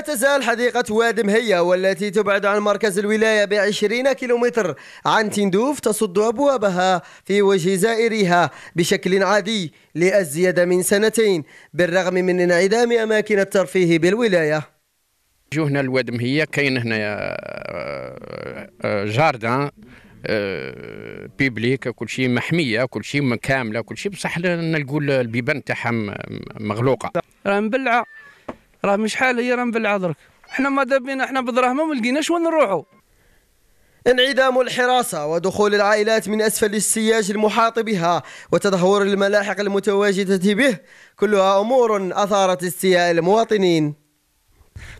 لا تزال حديقة وادم هيا والتي تبعد عن مركز الولاية بعشرين كيلومتر عن تندوف تصد أبوابها في وجه زائريها بشكل عادي لأزيد من سنتين بالرغم من انعدام أماكن الترفيه بالولاية جو هنا الوادم مهية كاين هنا آه، آه، جاردان آه، بيبليك كل شيء محميه كل شيء كامله كل شيء بصح نقول البيبان تاعها مغلوقه راه مبلعه راه مش حال هي راه مبلعه درك حنا ماذا بينا حنا بدراهم ما لقيناش وين نروحوا انعدام الحراسة ودخول العائلات من أسفل السياج المحاط بها وتدهور الملاحق المتواجدة به كلها أمور أثارت استياء المواطنين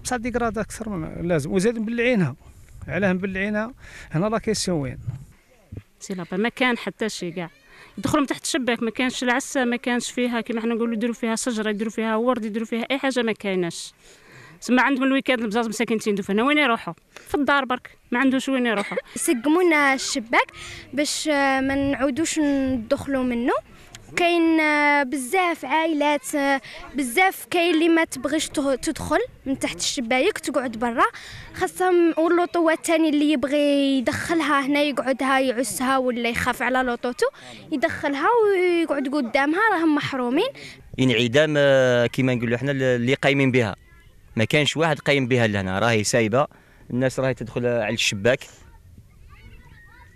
بصح راه أكثر من لازم وزاد مبلعينها علاه مبلعينها هنا لا كيسيون وين سي لابا ما كان حتى شي كاع يدخلوا من تحت الشباك ما كانش العسه ما كانش فيها كما حنا نقولوا يديروا فيها شجره يديروا فيها ورد يديروا فيها اي حاجه ما كايناش تما عندهم الويكاند البزاز مساكين تيندو فينا وين يروحوا في الدار برك ما عندوش وين يروحوا سقمونا الشباك باش آه، ما نعودوش ندخلوا منه كاين آه، بزاف عائلات آه، بزاف كاين اللي ما تبغيش تدخل من تحت الشبايك تقعد برا خاصهم واللوطو الثاني اللي يبغي يدخلها هنا يقعدها يعسها ولا يخاف على لوطوتو يدخلها ويقعد قدامها راهم محرومين انعدام آه، كما نقولوا احنا اللي قايمين بها ما كانش واحد قايم بها لهنا راهي سايبه الناس راهي تدخل على الشباك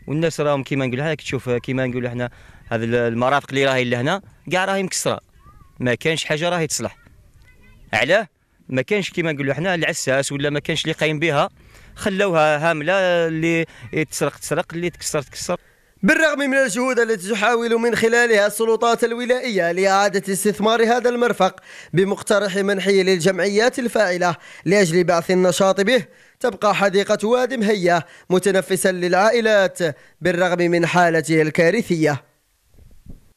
والناس راهم كيما نقول لك تشوف كيما نقولوا حنا هذه المرافق اللي راهي لهنا كاع راهي مكسره ما كانش حاجه راهي تصلح علاه ما كانش كيما نقولوا حنا العساس ولا ما كانش اللي قايم بها خلوها هامله اللي تسرق تسرق اللي تكسر تكسر بالرغم من الجهود التي تحاول من خلالها السلطات الولائية لإعادة استثمار هذا المرفق بمقترح منحه للجمعيات الفاعلة لأجل بعث النشاط به تبقى حديقة وادم هيا متنفسا للعائلات بالرغم من حالته الكارثية